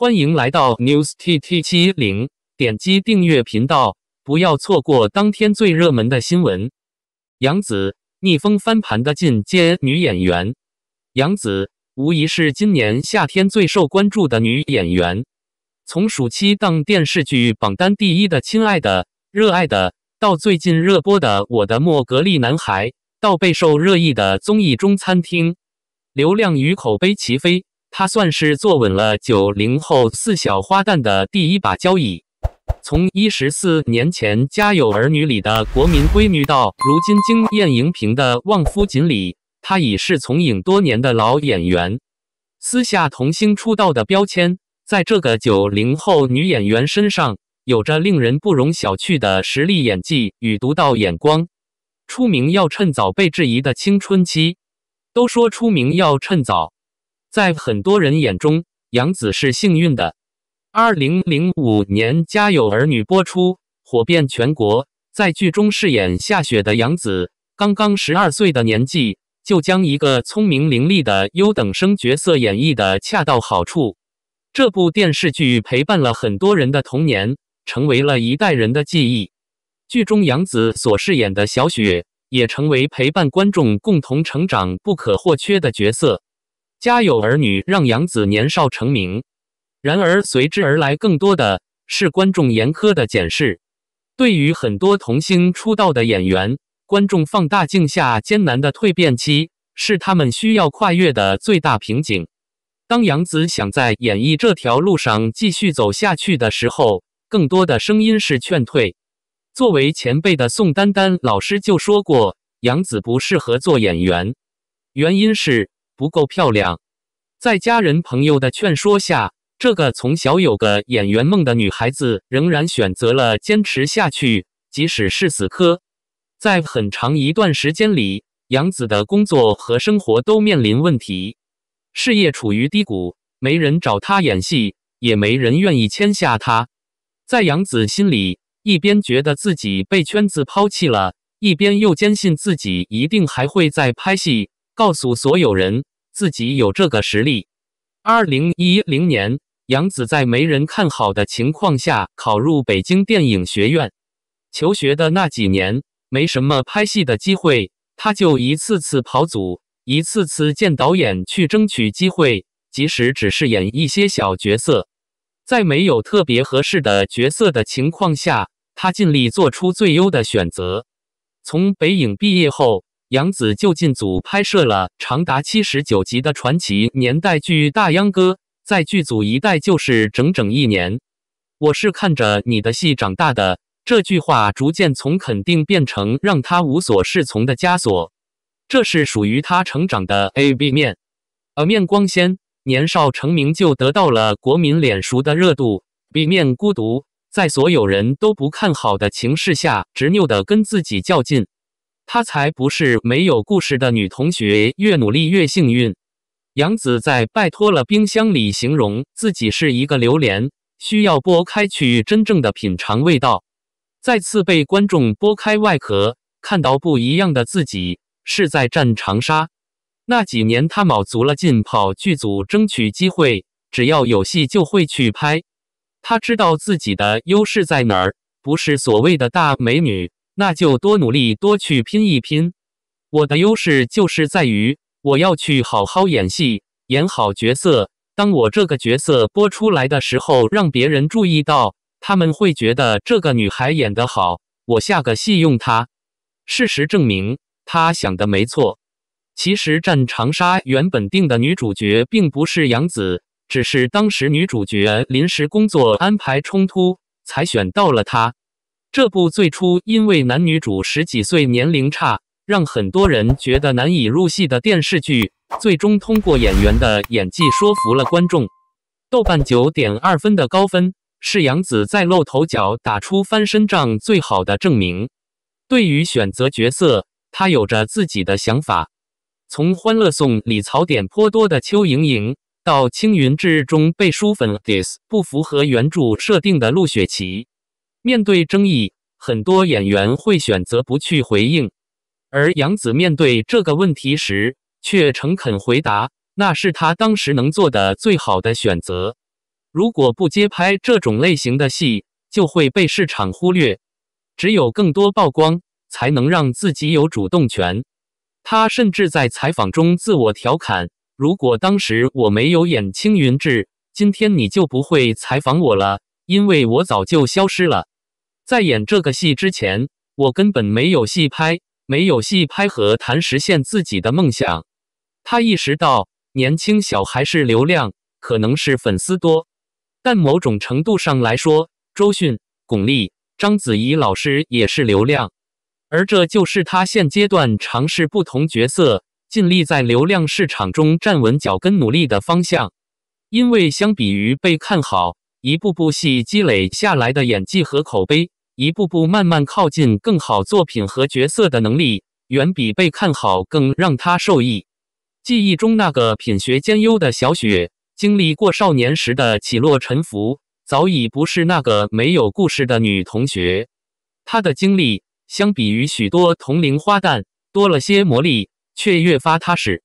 欢迎来到 News T T 七零，点击订阅频道，不要错过当天最热门的新闻。杨紫逆风翻盘的进阶女演员，杨紫无疑是今年夏天最受关注的女演员。从暑期档电视剧榜单第一的《亲爱的，热爱的》，到最近热播的《我的莫格利男孩》，到备受热议的综艺《中餐厅》，流量与口碑齐飞。她算是坐稳了九零后四小花旦的第一把交椅。从一十四年前《家有儿女》里的国民闺女，到如今惊艳荧屏的旺夫锦鲤，她已是从影多年的老演员。私下童星出道的标签，在这个九零后女演员身上，有着令人不容小觑的实力演技与独到眼光。出名要趁早，被质疑的青春期，都说出名要趁早。在很多人眼中，杨子是幸运的。2005年，《家有儿女》播出，火遍全国。在剧中饰演夏雪的杨子，刚刚12岁的年纪，就将一个聪明伶俐的优等生角色演绎的恰到好处。这部电视剧陪伴了很多人的童年，成为了一代人的记忆。剧中杨子所饰演的小雪，也成为陪伴观众共同成长不可或缺的角色。家有儿女让杨子年少成名，然而随之而来更多的是观众严苛的检视。对于很多童星出道的演员，观众放大镜下艰难的蜕变期是他们需要跨越的最大瓶颈。当杨子想在演艺这条路上继续走下去的时候，更多的声音是劝退。作为前辈的宋丹丹老师就说过，杨子不适合做演员，原因是。不够漂亮，在家人朋友的劝说下，这个从小有个演员梦的女孩子仍然选择了坚持下去，即使是死磕。在很长一段时间里，杨子的工作和生活都面临问题，事业处于低谷，没人找她演戏，也没人愿意签下她。在杨子心里，一边觉得自己被圈子抛弃了，一边又坚信自己一定还会再拍戏，告诉所有人。自己有这个实力。二零一零年，杨子在没人看好的情况下考入北京电影学院。求学的那几年，没什么拍戏的机会，他就一次次跑组，一次次见导演去争取机会，即使只是演一些小角色。在没有特别合适的角色的情况下，他尽力做出最优的选择。从北影毕业后。杨紫就进组拍摄了长达七十九集的传奇年代剧《大秧歌》，在剧组一待就是整整一年。我是看着你的戏长大的，这句话逐渐从肯定变成让他无所适从的枷锁。这是属于他成长的 A、B 面。A 面光鲜，年少成名就得到了国民脸熟的热度；B 面孤独，在所有人都不看好的情势下，执拗的跟自己较劲。她才不是没有故事的女同学，越努力越幸运。杨子在拜托了冰箱里形容自己是一个榴莲，需要剥开去真正的品尝味道。再次被观众剥开外壳，看到不一样的自己，是在战长沙。那几年他卯足了劲跑剧组争取机会，只要有戏就会去拍。他知道自己的优势在哪儿，不是所谓的大美女。那就多努力，多去拼一拼。我的优势就是在于，我要去好好演戏，演好角色。当我这个角色播出来的时候，让别人注意到，他们会觉得这个女孩演得好，我下个戏用她。事实证明，她想的没错。其实《战长沙》原本定的女主角并不是杨紫，只是当时女主角临时工作安排冲突，才选到了她。这部最初因为男女主十几岁年龄差，让很多人觉得难以入戏的电视剧，最终通过演员的演技说服了观众。豆瓣九点二分的高分，是杨紫在露头角打出翻身仗最好的证明。对于选择角色，她有着自己的想法。从《欢乐颂》里槽点颇多的邱莹莹，到《青云志》中被书粉 dis 不符合原著设定的陆雪琪。面对争议，很多演员会选择不去回应，而杨紫面对这个问题时却诚恳回答：“那是她当时能做的最好的选择。如果不接拍这种类型的戏，就会被市场忽略，只有更多曝光才能让自己有主动权。”他甚至在采访中自我调侃：“如果当时我没有演《青云志》，今天你就不会采访我了，因为我早就消失了。”在演这个戏之前，我根本没有戏拍，没有戏拍和谈实现自己的梦想。他意识到，年轻小孩是流量，可能是粉丝多，但某种程度上来说，周迅、巩俐、章子怡老师也是流量，而这就是他现阶段尝试不同角色、尽力在流量市场中站稳脚跟、努力的方向。因为相比于被看好，一部部戏积累下来的演技和口碑。一步步慢慢靠近更好作品和角色的能力，远比被看好更让他受益。记忆中那个品学兼优的小雪，经历过少年时的起落沉浮，早已不是那个没有故事的女同学。她的经历，相比于许多同龄花旦，多了些魔力，却越发踏实。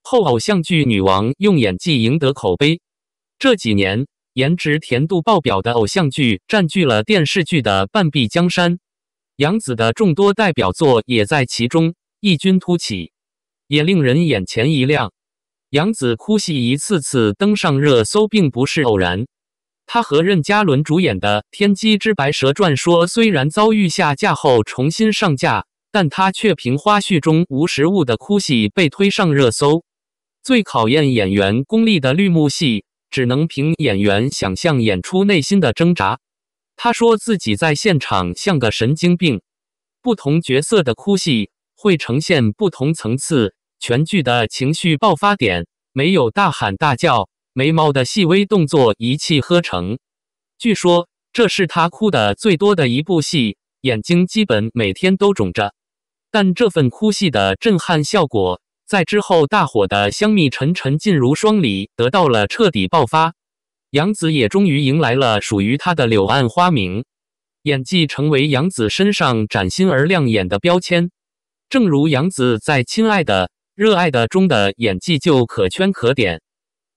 后偶像剧女王用演技赢得口碑，这几年。颜值甜度爆表的偶像剧占据了电视剧的半壁江山，杨紫的众多代表作也在其中异军突起，也令人眼前一亮。杨紫哭戏一次次登上热搜，并不是偶然。她和任嘉伦主演的《天机之白蛇传说》虽然遭遇下架后重新上架，但她却凭花絮中无实物的哭戏被推上热搜。最考验演员功力的绿幕戏。只能凭演员想象演出内心的挣扎。他说自己在现场像个神经病。不同角色的哭戏会呈现不同层次，全剧的情绪爆发点没有大喊大叫，眉毛的细微动作一气呵成。据说这是他哭的最多的一部戏，眼睛基本每天都肿着。但这份哭戏的震撼效果。在之后大火的《香蜜沉沉烬如霜》里得到了彻底爆发，杨紫也终于迎来了属于她的柳暗花明，演技成为杨紫身上崭新而亮眼的标签。正如杨紫在《亲爱的，热爱的》中的演技就可圈可点。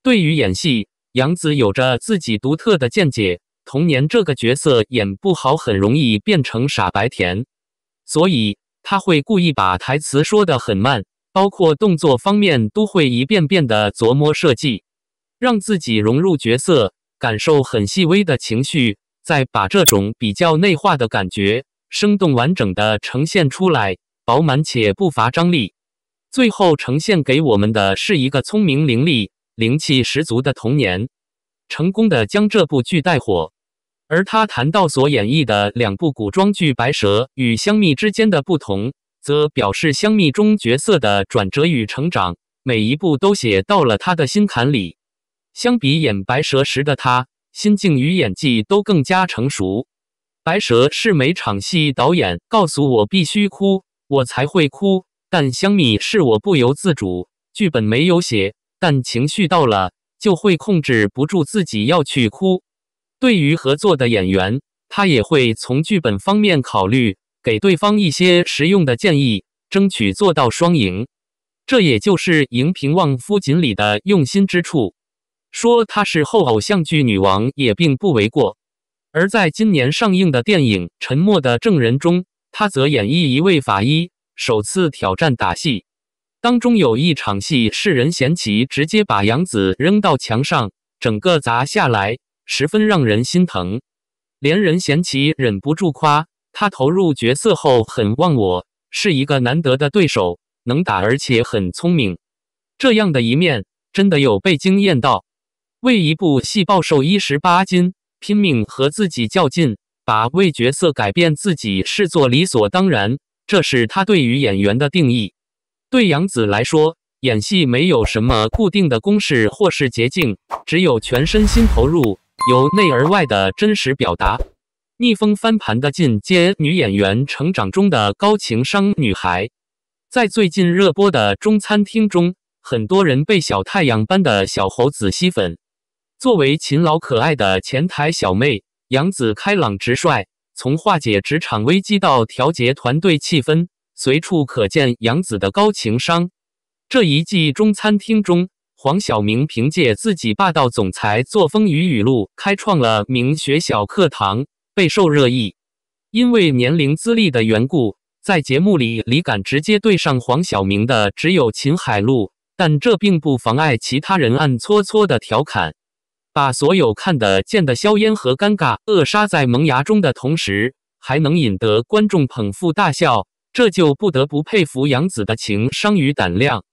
对于演戏，杨紫有着自己独特的见解。童年这个角色演不好，很容易变成傻白甜，所以他会故意把台词说得很慢。包括动作方面都会一遍遍的琢磨设计，让自己融入角色，感受很细微的情绪，再把这种比较内化的感觉，生动完整的呈现出来，饱满且不乏张力。最后呈现给我们的是一个聪明伶俐、灵气十足的童年，成功的将这部剧带火。而他谈到所演绎的两部古装剧《白蛇》与《香蜜》之间的不同。则表示香蜜中角色的转折与成长，每一步都写到了他的心坎里。相比演白蛇时的他，心境与演技都更加成熟。白蛇是每场戏导演告诉我必须哭，我才会哭；但香蜜是我不由自主，剧本没有写，但情绪到了就会控制不住自己要去哭。对于合作的演员，他也会从剧本方面考虑。给对方一些实用的建议，争取做到双赢，这也就是荧屏旺夫锦鲤的用心之处。说她是后偶像剧女王也并不为过。而在今年上映的电影《沉默的证人》中，她则演绎一位法医，首次挑战打戏。当中有一场戏是任贤齐直接把杨子扔到墙上，整个砸下来，十分让人心疼。连任贤齐忍不住夸。他投入角色后很忘我，是一个难得的对手，能打而且很聪明。这样的一面真的有被惊艳到。为一部戏暴瘦一十八斤，拼命和自己较劲，把为角色改变自己视作理所当然。这是他对于演员的定义。对杨紫来说，演戏没有什么固定的公式或是捷径，只有全身心投入，由内而外的真实表达。逆风翻盘的进阶女演员，成长中的高情商女孩，在最近热播的《中餐厅》中，很多人被小太阳般的小猴子吸粉。作为勤劳可爱的前台小妹，杨子开朗直率，从化解职场危机到调节团队气氛，随处可见杨子的高情商。这一季《中餐厅》中，黄晓明凭借自己霸道总裁作风与语录，开创了“名学”小课堂。备受热议，因为年龄资历的缘故，在节目里李敢直接对上黄晓明的只有秦海璐，但这并不妨碍其他人暗搓搓的调侃，把所有看得见的硝烟和尴尬扼杀在萌芽中的同时，还能引得观众捧腹大笑，这就不得不佩服杨子的情商与胆量。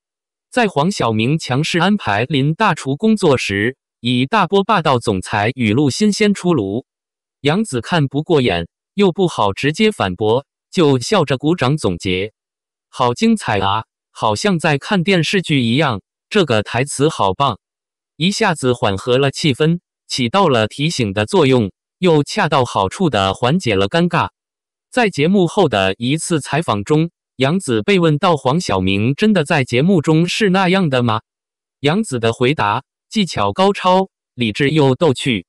在黄晓明强势安排林大厨工作时，以大波霸道总裁语录新鲜出炉。杨子看不过眼，又不好直接反驳，就笑着鼓掌总结：“好精彩啊，好像在看电视剧一样。”这个台词好棒，一下子缓和了气氛，起到了提醒的作用，又恰到好处的缓解了尴尬。在节目后的一次采访中，杨子被问到黄晓明真的在节目中是那样的吗？杨子的回答技巧高超，理智又逗趣。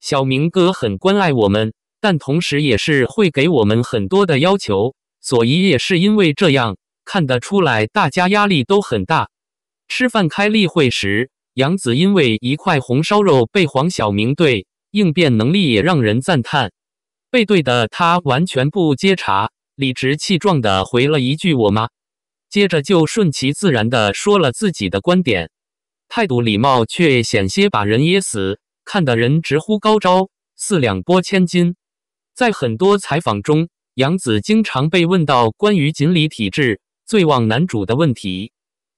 小明哥很关爱我们，但同时也是会给我们很多的要求，所以也是因为这样看得出来大家压力都很大。吃饭开例会时，杨子因为一块红烧肉被黄晓明怼，应变能力也让人赞叹。背对的他完全不接茬，理直气壮地回了一句“我吗”，接着就顺其自然地说了自己的观点，态度礼貌却险些把人噎死。看的人直呼高招，四两拨千斤。在很多采访中，杨子经常被问到关于锦鲤体质最旺男主的问题，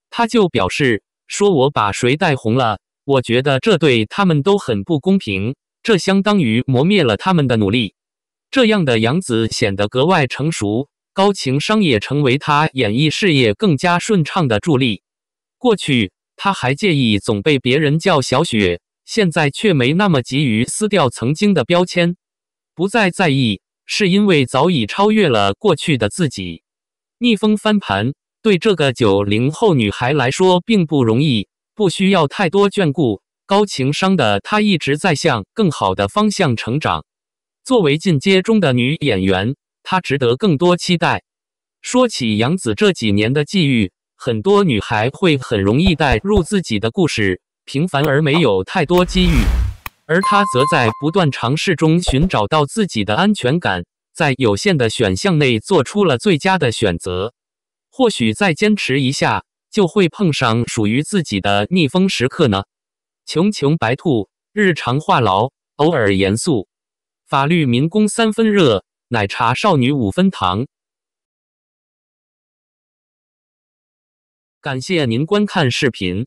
他就表示：“说我把谁带红了，我觉得这对他们都很不公平，这相当于磨灭了他们的努力。”这样的杨子显得格外成熟，高情商也成为他演艺事业更加顺畅的助力。过去他还介意总被别人叫小雪。现在却没那么急于撕掉曾经的标签，不再在意，是因为早已超越了过去的自己。逆风翻盘，对这个九零后女孩来说并不容易。不需要太多眷顾，高情商的她一直在向更好的方向成长。作为进阶中的女演员，她值得更多期待。说起杨紫这几年的际遇，很多女孩会很容易代入自己的故事。平凡而没有太多机遇，而他则在不断尝试中寻找到自己的安全感，在有限的选项内做出了最佳的选择。或许再坚持一下，就会碰上属于自己的逆风时刻呢。穷穷白兔，日常话痨，偶尔严肃，法律民工三分热，奶茶少女五分糖。感谢您观看视频。